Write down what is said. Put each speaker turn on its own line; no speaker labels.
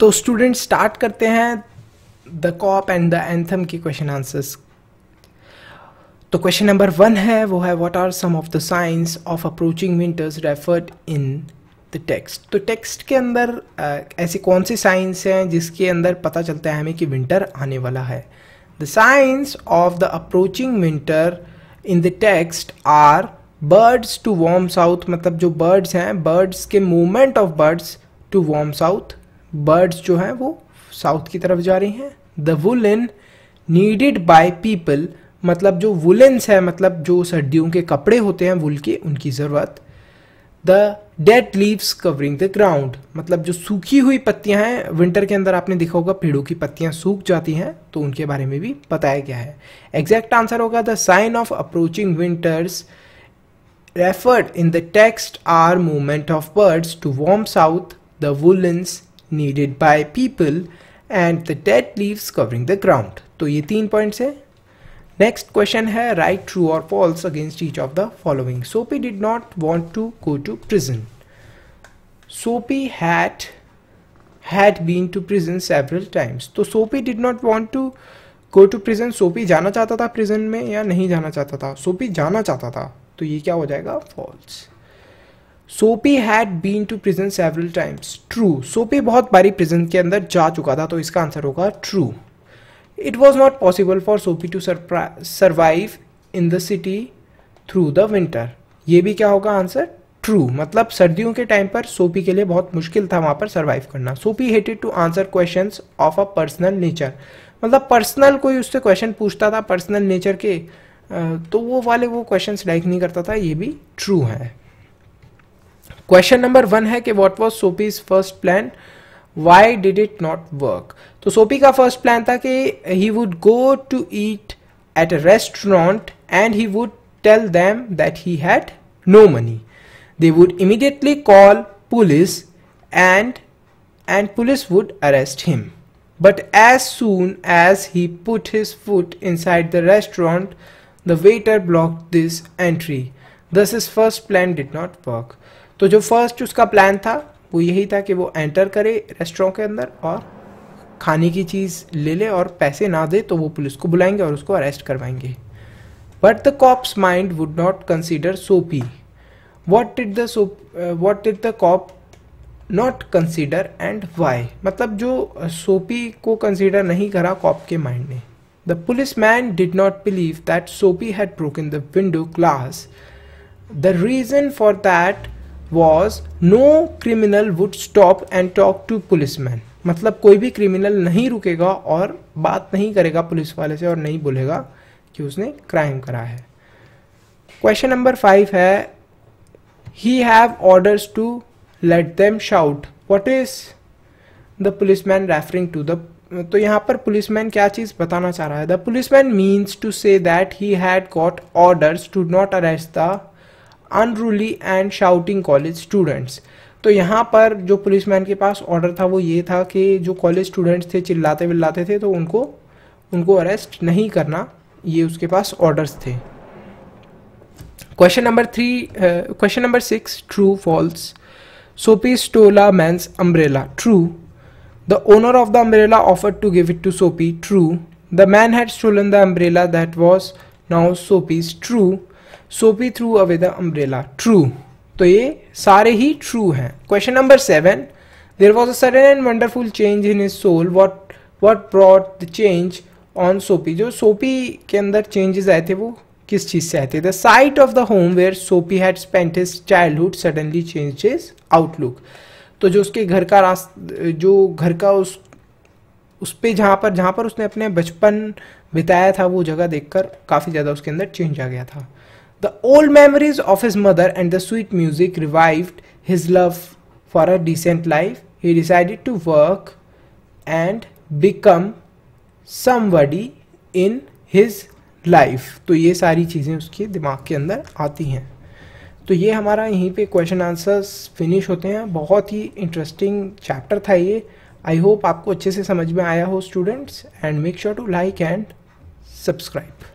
तो student start करते हैं the cop and the anthem की क्वेश्चन आंसर्स तो क्वेश्चन नंबर वन है वो है what are some of the signs of approaching winters referred in the text तो टेक्स्ट के अंदर आ, ऐसी कौन सी साइंस हैं जिसके अंदर पता चलता है हमें कि विंटर आने वाला है the signs of the approaching winter in the text are birds to warm south मतलब जो बर्ड्स हैं बर्ड्स के movement of birds to warm south birds जो हैं वो साउथ की तरफ जा रही हैं the woollen needed by people मतलब जो वुलेंस है मतलब जो सर्दियों के कपड़े होते हैं वुल के उनकी ज़रूरत the dead leaves covering the ground मतलब जो सूखी हुई पत्तियां हैं विंटर के अंदर आपने देखा होगा पेड़ों की पत्तियां सूख जाती हैं तो उनके बारे में भी बताया गया है एग्जैक्ट आंसर होगा the sign of approaching winters referred in the text are movement of birds to warm south the woollens needed by people and the dead leaves covering the ground तो ये तीन पॉइंट्स हैं next question है right true और false against each of the following Soapy did not want to go to prison Soapy had had been to prison several times तो Soapy did not want to go to prison Soapy जाना चाहता था prison में या नहीं जाना चाहता था सोपी जाना चाहता था तो ये क्या हो जाएगा false Soapy had been to prison several times true Soapy बहुत बारी प्रिजन के अंदर जा चुका था तो इसका आंसर होगा true it was not possible for Soapy to survive in the city through the winter ये भी क्या होगा आंसर ट्रू मतलब सर्दियों के टाइम पर सोपी के लिए बहुत मुश्किल था वहां पर सर्वाइव करना Soapy hated to answer question of a personal nature मतलब पर्सनल कोई उससे क्वेश्चन पूछता था पर्सनल नेचर के तो वो वाले वो क्वेश्चन लाइक नहीं करता था ये भी ट्रू है क्वेश्चन नंबर वन है कि what was Soapy's first plan why did it not work तो सोपी का फर्स्ट प्लान था कि he would go to eat at a restaurant and he would tell them that he had no money they would immediately call police and and police would arrest him but as soon as he put his foot inside the restaurant the waiter block this entry this is first plan did not work तो जो first उसका plan था वो यही था कि वो enter करे रेस्टोरेंट के अंदर और खाने की चीज़ ले ले और पैसे ना दे तो वो पुलिस को बुलाएंगे और उसको अरेस्ट करवाएंगे but the cop's mind would not consider Soapy what did the so what did the cop not consider and why मतलब जो सोपी uh, को कंसिडर नहीं करा कॉप के माइंड ने the policeman did not believe that Soapy had broken the window glass The reason for that was no criminal would stop and talk to policeman. मतलब कोई भी क्रिमिनल नहीं रुकेगा और बात नहीं करेगा पुलिस वाले से और नहीं बोलेगा कि उसने क्राइम करा है क्वेश्चन नंबर फाइव है he have orders to let them shout what is the policeman referring to the तो यहाँ पर पुलिस मैन क्या चीज़ बताना चाह रहा है the policeman means to say that he had got orders to not arrest the unruly and shouting college students तो यहाँ पर जो पुलिसमैन के पास ऑर्डर था वो ये था कि जो कॉलेज स्टूडेंट्स थे चिल्लाते विल्लाते थे तो उनको उनको अरेस्ट नहीं करना ये उसके पास ऑर्डर्स थे question number three question number six true false Soapy stole a man's umbrella true the owner of the umbrella offer to give it to Soapy true the man had stolen the umbrella that was now Soapy's true Soapy threw away the umbrella true तो ये सारे ही true हैं question number seven there was a sudden and wonderful change in his soul what what broad the change on Soapy जो सोपी के अंदर changes आए थे वो किस चीज़ से आए थे the sight of the home where Soapy had spent his childhood suddenly change his outlook तो जो उसके घर का रास्त जो घर का उस उस पर जहाँ पर जहाँ पर उसने अपने बचपन बिताया था वो जगह देखकर काफ़ी ज़्यादा उसके अंदर चेंज आ गया था The old memories of his mother and the sweet music revived his love for a decent life. He decided to work and become somebody in his life. तो ये सारी चीज़ें उसके दिमाग के अंदर आती हैं तो ये हमारा यहीं पे क्वेश्चन आंसर्स फिनिश होते हैं बहुत ही इंटरेस्टिंग चैप्टर था ये आई होप आपको अच्छे से समझ में आया हो students and make sure to like and subscribe